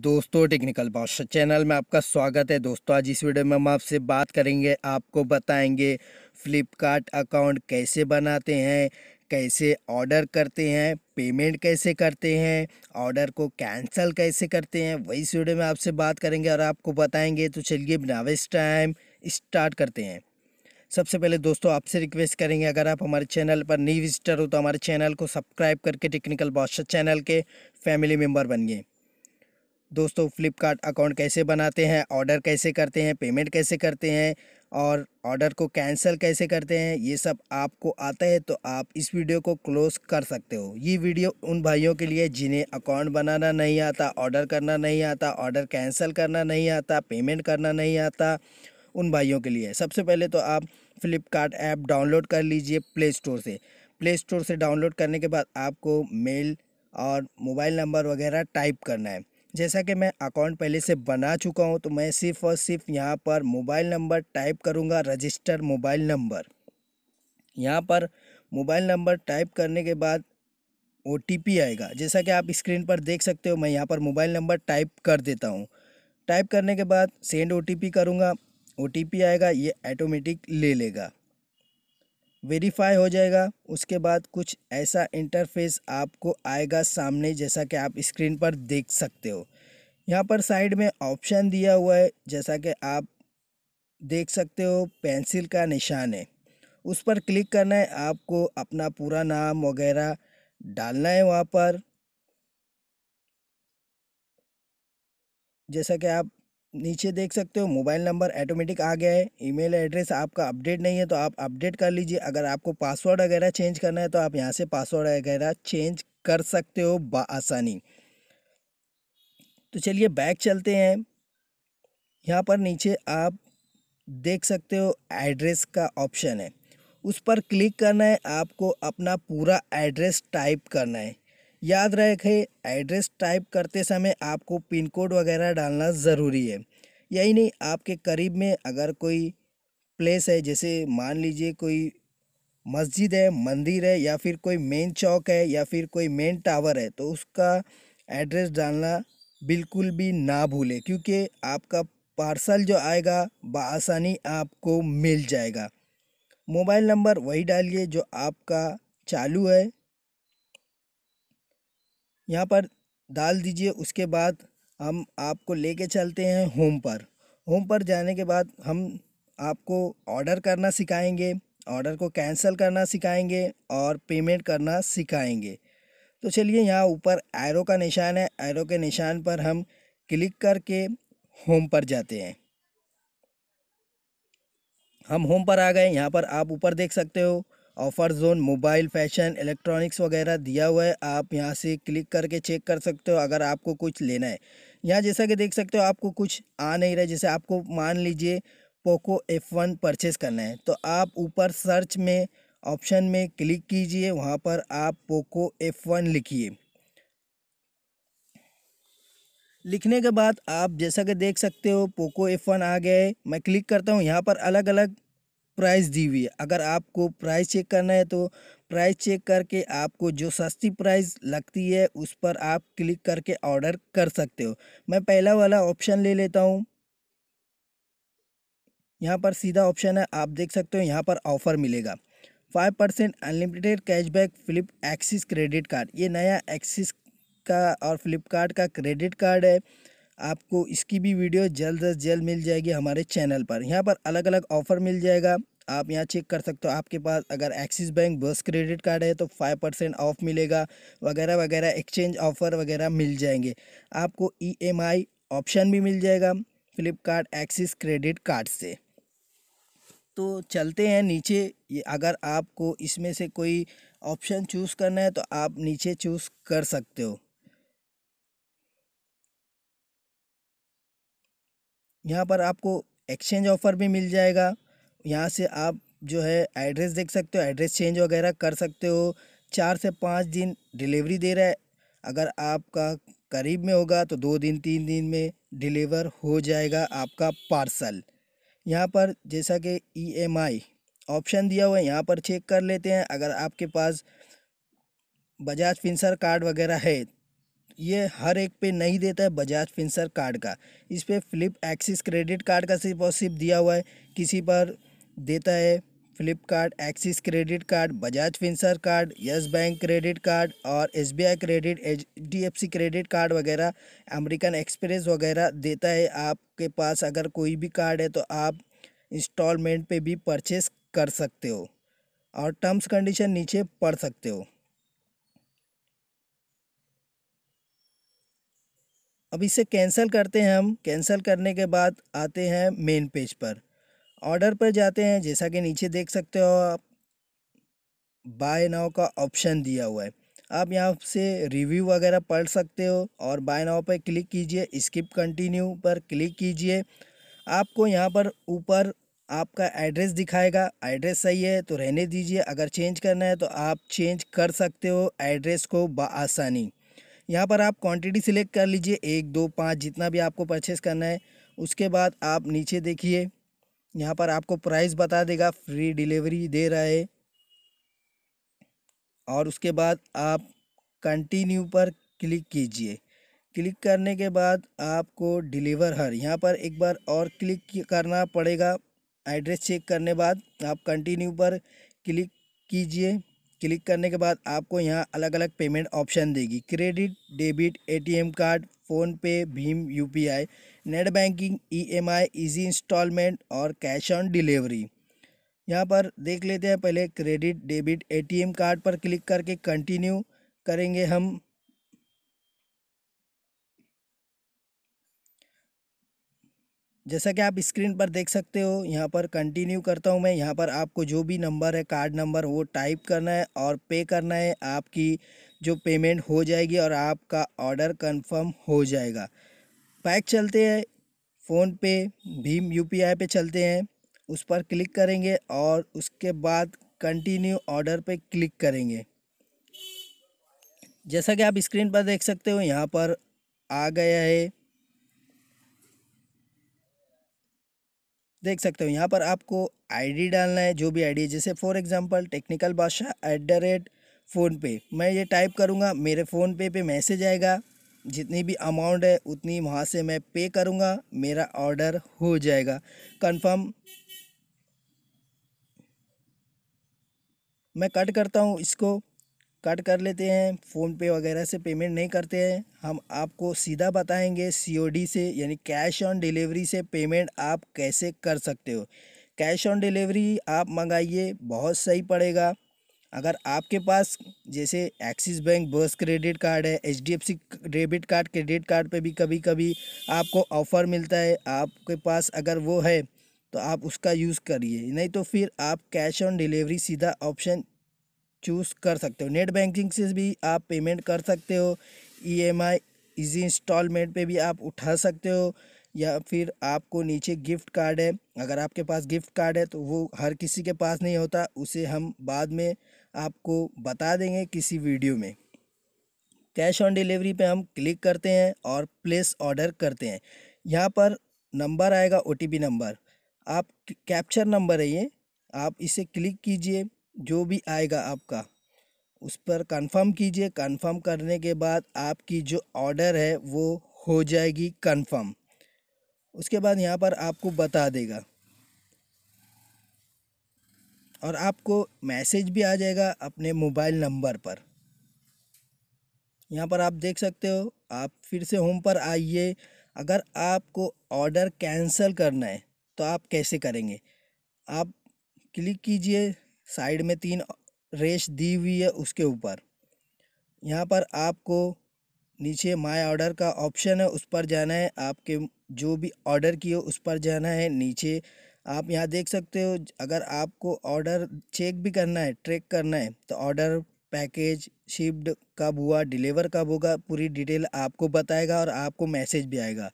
दोस्तों technical boss channel में आपका स्वागत है दोस्तों आज इस वीडियो में हम आपसे बात करेंगे आपको बताएंगे फ्लिपकार्ट अकाउंट कैसे बनाते हैं कैसे ऑर्डर करते हैं पेमेंट कैसे करते हैं ऑर्डर को कैंसिल कैसे करते हैं वही इस वीडियो में आपसे बात करेंगे और आपको बताएंगे तो चलिए बिना वेस्ट टाइम स्टार्ट करते हैं सबसे पहले दोस्तों आपसे रिक्वेस्ट करेंगे अगर आप हमारे चैनल पर नई विजिटर हो तो हमारे चैनल को सब्सक्राइब करके टेक्निकल बॉस चैनल के फैमिली मेम्बर बनिए दोस्तों फ्लिपकार्ट अकाउंट कैसे बनाते हैं ऑर्डर कैसे करते हैं पेमेंट कैसे करते हैं और ऑर्डर को कैंसिल कैसे करते हैं ये सब आपको आता है तो आप इस वीडियो को क्लोज कर सकते हो ये वीडियो उन भाइयों के लिए जिन्हें अकाउंट बनाना नहीं आता ऑर्डर करना नहीं आता ऑर्डर कैंसिल करना नहीं आता पेमेंट करना नहीं आता उन भाइयों के लिए सबसे पहले तो आप फ्लिपकार्ट ऐप डाउनलोड कर लीजिए प्ले स्टोर से प्ले स्टोर से डाउनलोड करने के बाद आपको मेल और मोबाइल नंबर वगैरह टाइप करना है जैसा कि मैं अकाउंट पहले से बना चुका हूँ तो मैं सिर्फ़ और सिर्फ यहाँ पर मोबाइल नंबर टाइप करूँगा रजिस्टर मोबाइल नंबर यहाँ पर मोबाइल नंबर टाइप करने के बाद ओ आएगा जैसा कि आप स्क्रीन पर देख सकते हो मैं यहाँ पर मोबाइल नंबर टाइप कर देता हूँ टाइप करने के बाद सेंड ओ टी करूँगा ओ आएगा ये ऑटोमेटिक ले लेगा वेरीफाई हो जाएगा उसके बाद कुछ ऐसा इंटरफेस आपको आएगा सामने जैसा कि आप स्क्रीन पर देख सकते हो यहाँ पर साइड में ऑप्शन दिया हुआ है जैसा कि आप देख सकते हो पेंसिल का निशान है उस पर क्लिक करना है आपको अपना पूरा नाम वगैरह डालना है वहाँ पर जैसा कि आप नीचे देख सकते हो मोबाइल नंबर ऑटोमेटिक आ गया है ईमेल एड्रेस आपका अपडेट नहीं है तो आप अपडेट कर लीजिए अगर आपको पासवर्ड वगैरह चेंज करना है तो आप यहाँ से पासवर्ड वगैरह चेंज कर सकते हो बसानी तो चलिए बैक चलते हैं यहाँ पर नीचे आप देख सकते हो एड्रेस का ऑप्शन है उस पर क्लिक करना है आपको अपना पूरा एड्रेस टाइप करना है याद रखे एड्रेस टाइप करते समय आपको पिन कोड वगैरह डालना ज़रूरी है यही नहीं आपके करीब में अगर कोई प्लेस है जैसे मान लीजिए कोई मस्जिद है मंदिर है या फिर कोई मेन चौक है या फिर कोई मेन टावर है तो उसका एड्रेस डालना बिल्कुल भी ना भूलें क्योंकि आपका पार्सल जो आएगा बसानी आपको मिल जाएगा मोबाइल नंबर वही डालिए जो आपका चालू है यहाँ पर डाल दीजिए उसके बाद हम आपको लेके चलते हैं होम पर होम पर जाने के बाद हम आपको ऑर्डर करना सिखाएंगे ऑर्डर को कैंसिल करना सिखाएंगे और पेमेंट करना सिखाएंगे तो चलिए यहाँ ऊपर एरो का निशान है एरो के निशान पर हम क्लिक करके होम पर जाते हैं हम होम पर आ गए यहाँ पर आप ऊपर देख सकते हो offer zone mobile fashion electronics वगैरह दिया हुआ है आप यहाँ से क्लिक करके चेक कर सकते हो अगर आपको कुछ लेना है यहाँ जैसा कि देख सकते हो आपको कुछ आ नहीं रहा जैसे आपको मान लीजिए पोको एफ़ वन परचेज़ करना है तो आप ऊपर सर्च में ऑप्शन में क्लिक कीजिए वहाँ पर आप पोको एफ़ वन लिखिए लिखने के बाद आप जैसा कि देख सकते हो पोको एफ़ वन आ गए मैं क्लिक करता हूँ यहाँ पर अलग अलग प्राइस दी हुई है अगर आपको प्राइस चेक करना है तो प्राइस चेक करके आपको जो सस्ती प्राइस लगती है उस पर आप क्लिक करके ऑर्डर कर सकते हो मैं पहला वाला ऑप्शन ले लेता हूँ यहाँ पर सीधा ऑप्शन है आप देख सकते हो यहाँ पर ऑफ़र मिलेगा five percent unlimited cashback flip Axis credit card ये नया एक्सिस का और फ्लिपकार्ट का क्रेडिट कार्ड है आपको इसकी भी वीडियो जल्द अज जल्द मिल जाएगी हमारे चैनल पर यहाँ पर अलग अलग ऑफ़र मिल जाएगा आप यहाँ चेक कर सकते हो आपके पास अगर एक्सिस बैंक बस क्रेडिट कार्ड है तो फाइव परसेंट ऑफ मिलेगा वगैरह वगैरह एक्सचेंज ऑफ़र वगैरह मिल जाएंगे आपको ई e ऑप्शन भी मिल जाएगा फ्लिपकार्ट एक्सिस क्रेडिट कार्ड से तो चलते हैं नीचे ये अगर आपको इसमें से कोई ऑप्शन चूज़ करना है तो आप नीचे चूज़ कर सकते हो यहाँ पर आपको एक्सचेंज ऑफ़र भी मिल जाएगा यहाँ से आप जो है एड्रेस देख सकते हो एड्रेस चेंज वगैरह कर सकते हो चार से पाँच दिन डिलीवरी दे रहा है अगर आपका करीब में होगा तो दो दिन तीन दिन में डिलीवर हो जाएगा आपका पार्सल यहाँ पर जैसा कि ईएमआई e ऑप्शन दिया हुआ है यहाँ पर चेक कर लेते हैं अगर आपके पास बजाज फिंसर कार्ड वगैरह है ये हर एक पे नहीं देता है बजाज फिंसर कार्ड का इस पर फ्लिप एक्सिस क्रेडिट कार्ड का सिर्फ और सिर्फ दिया हुआ है किसी पर देता है Flipkart Axis credit card Bajaj Finserv card yes bank credit card और S B I credit H D F C credit card वगैरह अमेरिकन एक्सप्रेस वगैरह देता है आपके पास अगर कोई भी कार्ड है तो आप इंस्टॉलमेंट पे भी परचेस कर सकते हो और टर्म्स कंडीशन नीचे पढ़ सकते हो अब इसे कैंसिल करते हैं हम कैंसिल करने के बाद आते हैं मेन पेज पर ऑर्डर पर जाते हैं जैसा कि नीचे देख सकते हो आप बाय नाव का ऑप्शन दिया हुआ है आप यहाँ से रिव्यू वगैरह पढ़ सकते हो और बाय नाव पर क्लिक कीजिए स्किप कंटिन्यू पर क्लिक कीजिए आपको यहाँ पर ऊपर आपका एड्रेस दिखाएगा एड्रेस सही है तो रहने दीजिए अगर चेंज करना है तो आप चेंज कर सकते हो एड्रेस को बसानी यहाँ पर आप क्वांटिटी सिलेक्ट कर लीजिए एक दो पाँच जितना भी आपको परचेस करना है उसके बाद आप नीचे देखिए यहाँ पर आपको प्राइस बता देगा फ्री डिलीवरी दे रहा है और उसके बाद आप कंटिन्यू पर क्लिक कीजिए क्लिक करने के बाद आपको डिलीवर हर यहाँ पर एक बार और क्लिक करना पड़ेगा एड्रेस चेक करने बाद आप कंटिन्यू पर क्लिक कीजिए क्लिक करने के बाद आपको यहाँ अलग अलग पेमेंट ऑप्शन देगी credit debit ATM card PhonePe भीम UPI net banking EMI easy installment और कैश ऑन डिलीवरी यहाँ पर देख लेते हैं पहले क्रेडिट डेबिट एटीएम कार्ड पर क्लिक करके कंटिन्यू करेंगे हम जैसा कि आप स्क्रीन पर देख सकते हो यहाँ पर कंटिन्यू करता हूँ मैं यहाँ पर आपको जो भी नंबर है कार्ड नंबर वो टाइप करना है और पे करना है आपकी जो पेमेंट हो जाएगी और आपका ऑर्डर कंफर्म हो जाएगा पैक चलते हैं फ़ोन पे भीम यू पे चलते हैं उस पर क्लिक करेंगे और उसके बाद कंटिन्यू ऑर्डर पर क्लिक करेंगे जैसा कि आप स्क्रीन पर देख सकते हो यहाँ पर आ गया है देख सकते हो यहाँ पर आपको आईडी डालना है जो भी आईडी है जैसे for example technical Badshah at the rate PhonePe मैं ये टाइप करूँगा मेरे फ़ोन पे पे मैसेज आएगा जितनी भी अमाउंट है उतनी वहाँ से मैं पे करूँगा मेरा ऑर्डर हो जाएगा कंफर्म मैं कट करता हूँ इसको कट कर लेते हैं फ़ोन पे वगैरह से पेमेंट नहीं करते हैं हम आपको सीधा बताएंगे सीओडी से यानी कैश ऑन डिलीवरी से पेमेंट आप कैसे कर सकते हो कैश ऑन डिलीवरी आप मंगाइए बहुत सही पड़ेगा अगर आपके पास जैसे एक्सिस बैंक बस क्रेडिट कार्ड है H D F C debit card credit card पे भी कभी कभी आपको ऑफ़र मिलता है आपके पास अगर वो है तो आप उसका यूज़ करिए नहीं तो फिर आप कैश ऑन डिलीवरी सीधा ऑप्शन चूज़ कर सकते हो नेट बैंकिंग से भी आप पेमेंट कर सकते हो E M I easy installment पे भी आप उठा सकते हो या फिर आपको नीचे गिफ्ट कार्ड है अगर आपके पास गिफ्ट कार्ड है तो वो हर किसी के पास नहीं होता उसे हम बाद में आपको बता देंगे किसी वीडियो में कैश ऑन डिलीवरी पे हम क्लिक करते हैं और प्लेस ऑर्डर करते हैं यहाँ पर नंबर आएगा ओ नंबर आप कैप्चर नंबर है ये आप इसे क्लिक कीजिए जो भी आएगा आपका उस पर कंफर्म कीजिए कंफर्म करने के बाद आपकी जो ऑर्डर है वो हो जाएगी कंफर्म उसके बाद यहाँ पर आपको बता देगा और आपको मैसेज भी आ जाएगा अपने मोबाइल नंबर पर यहाँ पर आप देख सकते हो आप फिर से होम पर आइए अगर आपको ऑर्डर कैंसिल करना है तो आप कैसे करेंगे आप क्लिक कीजिए साइड में तीन रेश दी हुई है उसके ऊपर यहाँ पर आपको नीचे माय ऑर्डर का ऑप्शन है उस पर जाना है आपके जो भी ऑर्डर किए उस पर जाना है नीचे आप यहाँ देख सकते हो अगर आपको ऑर्डर चेक भी करना है ट्रैक करना है तो ऑर्डर पैकेज शिप्ड कब हुआ डिलीवर कब होगा पूरी डिटेल आपको बताएगा और आपको मैसेज भी आएगा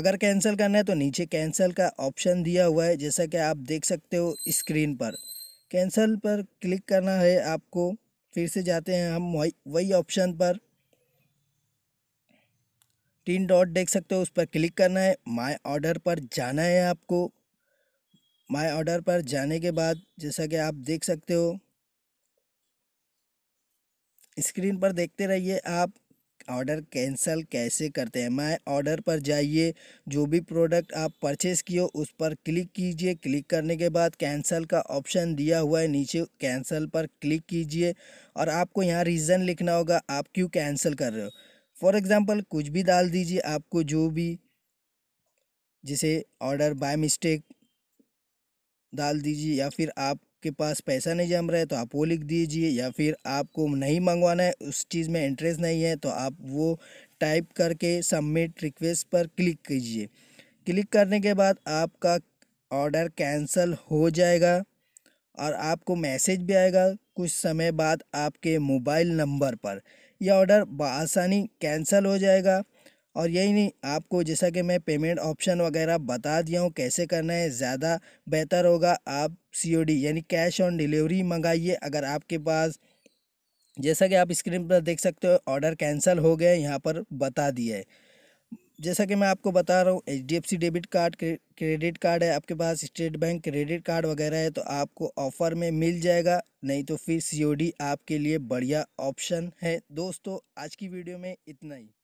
अगर कैंसिल करना है तो नीचे कैंसिल का ऑप्शन दिया हुआ है जैसा कि आप देख सकते हो स्क्रीन पर कैंसल पर क्लिक करना है आपको फिर से जाते हैं हम वही वही ऑप्शन पर तीन डॉट देख सकते हो उस पर क्लिक करना है माय ऑर्डर पर जाना है आपको माय ऑर्डर पर जाने के बाद जैसा कि आप देख सकते हो स्क्रीन पर देखते रहिए आप ऑर्डर कैंसिल कैसे करते हैं माय ऑर्डर पर जाइए जो भी प्रोडक्ट आप परचेस किए उस पर क्लिक कीजिए क्लिक करने के बाद कैंसिल का ऑप्शन दिया हुआ है नीचे कैंसिल पर क्लिक कीजिए और आपको यहाँ रीज़न लिखना होगा आप क्यों कैंसिल कर रहे हो फॉर एग्ज़ाम्पल कुछ भी डाल दीजिए आपको जो भी जिसे ऑर्डर बाय मिस्टेक डाल दीजिए या फिर आप के पास पैसा नहीं जम रहा है तो आप वो लिख दीजिए या फिर आपको नहीं मंगवाना है उस चीज़ में इंटरेस्ट नहीं है तो आप वो टाइप करके सबमिट रिक्वेस्ट पर क्लिक कीजिए क्लिक करने के बाद आपका ऑर्डर कैंसिल हो जाएगा और आपको मैसेज भी आएगा कुछ समय बाद आपके मोबाइल नंबर पर यह ऑर्डर बसानी कैंसिल हो जाएगा और यही नहीं आपको जैसा कि मैं पेमेंट ऑप्शन वगैरह बता दिया हूँ कैसे करना है ज़्यादा बेहतर होगा आप सीओडी यानी कैश ऑन डिलीवरी मंगाइए अगर आपके पास जैसा कि आप स्क्रीन पर देख सकते हो ऑर्डर कैंसिल हो गए यहाँ पर बता दिया है जैसा कि मैं आपको बता रहा हूँ H D F C debit card credit card है आपके पास स्टेट बैंक क्रेडिट कार्ड वगैरह है तो आपको ऑफ़र में मिल जाएगा नहीं तो फिर सी ओ डी आपके लिए बढ़िया ऑप्शन है दोस्तों आज की वीडियो में इतना ही